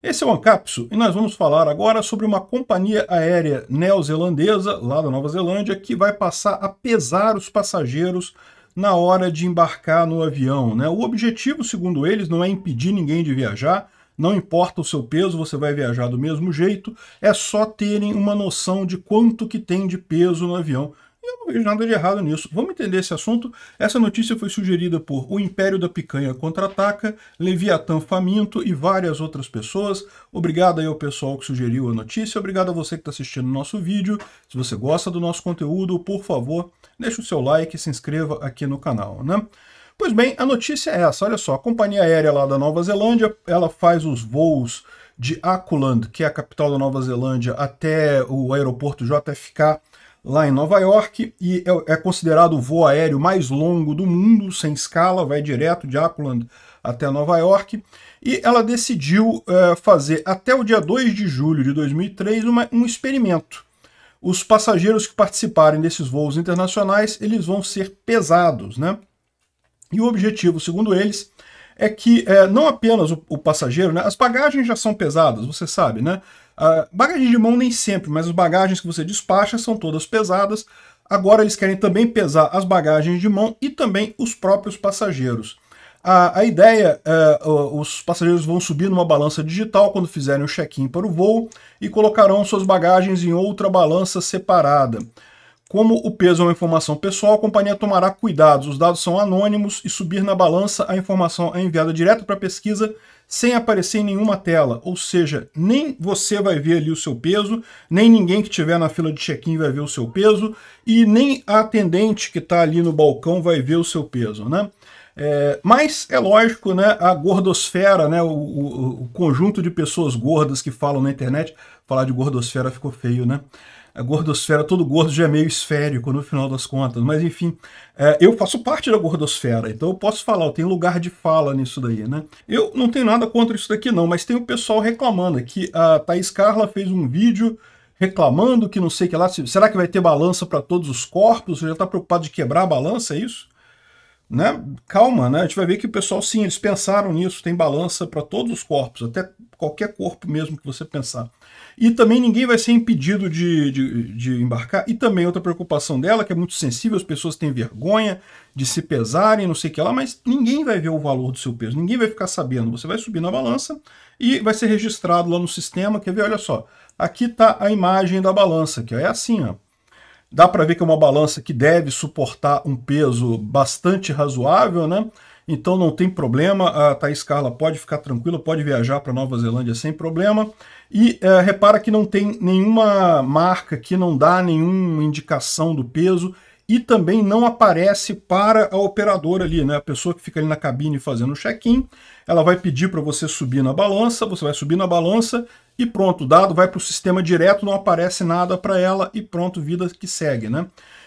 Esse é o Ancapsu e nós vamos falar agora sobre uma companhia aérea neozelandesa, lá da Nova Zelândia, que vai passar a pesar os passageiros na hora de embarcar no avião. Né? O objetivo, segundo eles, não é impedir ninguém de viajar, não importa o seu peso, você vai viajar do mesmo jeito, é só terem uma noção de quanto que tem de peso no avião eu não vejo nada de errado nisso. Vamos entender esse assunto? Essa notícia foi sugerida por O Império da Picanha Contra-Ataca, Leviatã Faminto e várias outras pessoas. Obrigado aí ao pessoal que sugeriu a notícia, obrigado a você que está assistindo o nosso vídeo. Se você gosta do nosso conteúdo, por favor, deixe o seu like e se inscreva aqui no canal, né? Pois bem, a notícia é essa, olha só, a companhia aérea lá da Nova Zelândia, ela faz os voos de Auckland, que é a capital da Nova Zelândia, até o aeroporto JFK, lá em Nova York e é, é considerado o voo aéreo mais longo do mundo, sem escala, vai direto de Auckland até Nova York. E ela decidiu é, fazer até o dia 2 de julho de 2003 uma, um experimento. Os passageiros que participarem desses voos internacionais, eles vão ser pesados, né? E o objetivo, segundo eles, é que é, não apenas o, o passageiro, né, as bagagens já são pesadas, você sabe, né? Uh, ah, bagagem de mão nem sempre, mas as bagagens que você despacha são todas pesadas. Agora eles querem também pesar as bagagens de mão e também os próprios passageiros. A, a ideia, é os passageiros vão subir numa balança digital quando fizerem o check-in para o voo e colocarão suas bagagens em outra balança separada. Como o peso é uma informação pessoal, a companhia tomará cuidados. Os dados são anônimos e subir na balança a informação é enviada direto para a pesquisa sem aparecer em nenhuma tela. Ou seja, nem você vai ver ali o seu peso, nem ninguém que estiver na fila de check-in vai ver o seu peso e nem a atendente que está ali no balcão vai ver o seu peso, né? É, mas é lógico, né, a gordosfera, né, o, o, o conjunto de pessoas gordas que falam na internet, falar de gordosfera ficou feio, né? a gordosfera, todo gordo já é meio esférico no final das contas, mas enfim, é, eu faço parte da gordosfera, então eu posso falar, eu tenho lugar de fala nisso daí, né? Eu não tenho nada contra isso daqui não, mas tem o pessoal reclamando que a Thaís Carla fez um vídeo reclamando que não sei o que lá, será que vai ter balança para todos os corpos? Já está preocupado de quebrar a balança, é isso? né? Calma, né? A gente vai ver que o pessoal, sim, eles pensaram nisso, tem balança para todos os corpos, até qualquer corpo mesmo que você pensar. E também ninguém vai ser impedido de, de, de, embarcar. E também outra preocupação dela, que é muito sensível, as pessoas têm vergonha de se pesarem, não sei o que lá, mas ninguém vai ver o valor do seu peso, ninguém vai ficar sabendo. Você vai subir na balança e vai ser registrado lá no sistema. Quer ver? Olha só, aqui está a imagem da balança, que é assim, ó. Dá para ver que é uma balança que deve suportar um peso bastante razoável, né? Então não tem problema, a Thaís Carla pode ficar tranquila, pode viajar para Nova Zelândia sem problema. E é, repara que não tem nenhuma marca que não dá nenhuma indicação do peso e também não aparece para a operadora ali, né? A pessoa que fica ali na cabine fazendo o check-in, ela vai pedir para você subir na balança, você vai subir na balança e pronto, o dado vai para o sistema direto, não aparece nada para ela e pronto, vida que segue, né?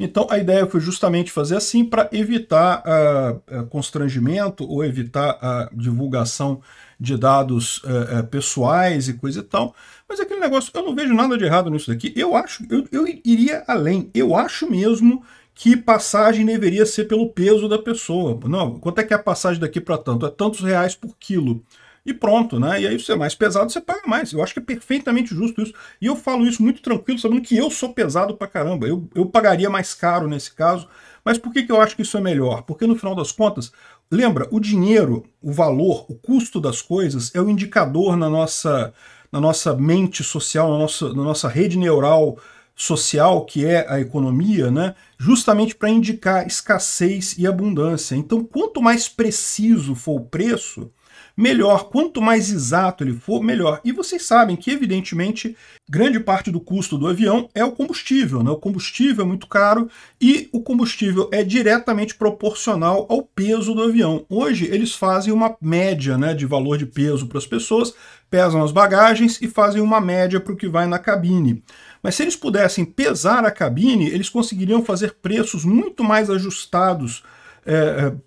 Então a ideia foi justamente fazer assim para evitar uh, constrangimento ou evitar a divulgação de dados uh, uh, pessoais e coisa e tal. Mas aquele negócio, eu não vejo nada de errado nisso daqui. Eu acho, eu, eu iria além. Eu acho mesmo que passagem deveria ser pelo peso da pessoa. Não, quanto é que é a passagem daqui para tanto? É tantos reais por quilo. E pronto, né? E aí você é mais pesado, você paga mais. Eu acho que é perfeitamente justo isso. E eu falo isso muito tranquilo, sabendo que eu sou pesado pra caramba. Eu, eu pagaria mais caro nesse caso. Mas por que, que eu acho que isso é melhor? Porque no final das contas, lembra, o dinheiro, o valor, o custo das coisas é o indicador na nossa, na nossa mente social, na nossa, na nossa rede neural social, que é a economia, né, justamente para indicar escassez e abundância. Então, quanto mais preciso for o preço, melhor. Quanto mais exato ele for, melhor. E vocês sabem que, evidentemente, grande parte do custo do avião é o combustível. Né? O combustível é muito caro e o combustível é diretamente proporcional ao peso do avião. Hoje, eles fazem uma média né, de valor de peso para as pessoas, pesam as bagagens e fazem uma média para o que vai na cabine. Mas se eles pudessem pesar a cabine, eles conseguiriam fazer preços muito mais ajustados é,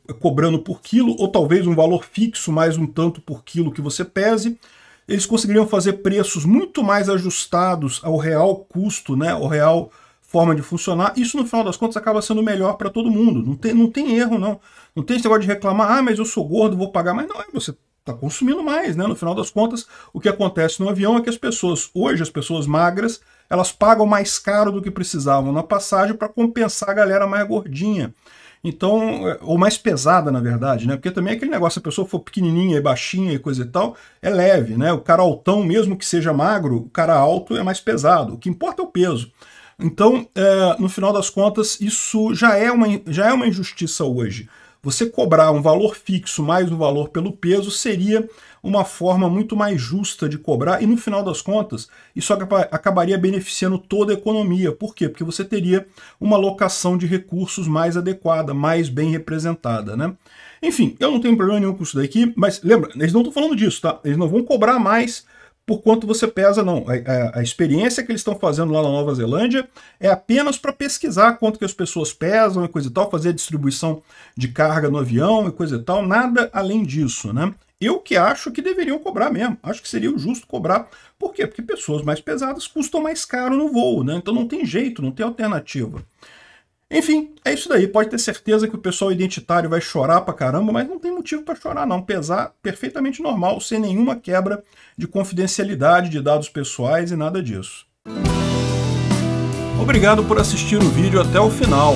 é, cobrando por quilo, ou talvez um valor fixo mais um tanto por quilo que você pese, eles conseguiriam fazer preços muito mais ajustados ao real custo, né, ao real forma de funcionar. Isso, no final das contas, acaba sendo melhor para todo mundo. Não tem, não tem erro, não. Não tem esse negócio de reclamar, ah, mas eu sou gordo, vou pagar. Mas não, é você está consumindo mais, né? No final das contas, o que acontece no avião é que as pessoas, hoje as pessoas magras, elas pagam mais caro do que precisavam na passagem para compensar a galera mais gordinha. Então, é, ou mais pesada, na verdade, né? Porque também é aquele negócio, se a pessoa for pequenininha e baixinha e coisa e tal, é leve, né? O cara altão, mesmo que seja magro, o cara alto é mais pesado. O que importa é o peso. Então, é, no final das contas, isso já é, uma, já é uma injustiça hoje. Você cobrar um valor fixo mais um valor pelo peso seria uma forma muito mais justa de cobrar, e no final das contas, isso acabaria beneficiando toda a economia. Por quê? Porque você teria uma locação de recursos mais adequada, mais bem representada. Né? Enfim, eu não tenho problema nenhum com isso daqui, mas lembra, eles não estão falando disso, tá? Eles não vão cobrar mais por quanto você pesa, não. A, a, a experiência que eles estão fazendo lá na Nova Zelândia é apenas para pesquisar quanto que as pessoas pesam e coisa e tal, fazer a distribuição de carga no avião e coisa e tal, nada além disso, né? Eu que acho que deveriam cobrar mesmo. Acho que seria justo cobrar. Por quê? Porque pessoas mais pesadas custam mais caro no voo, né? Então não tem jeito, não tem alternativa. Enfim, é isso daí. Pode ter certeza que o pessoal identitário vai chorar pra caramba, mas não tem motivo para chorar, não. Pesar perfeitamente normal, sem nenhuma quebra de confidencialidade de dados pessoais e nada disso. Obrigado por assistir o vídeo até o final.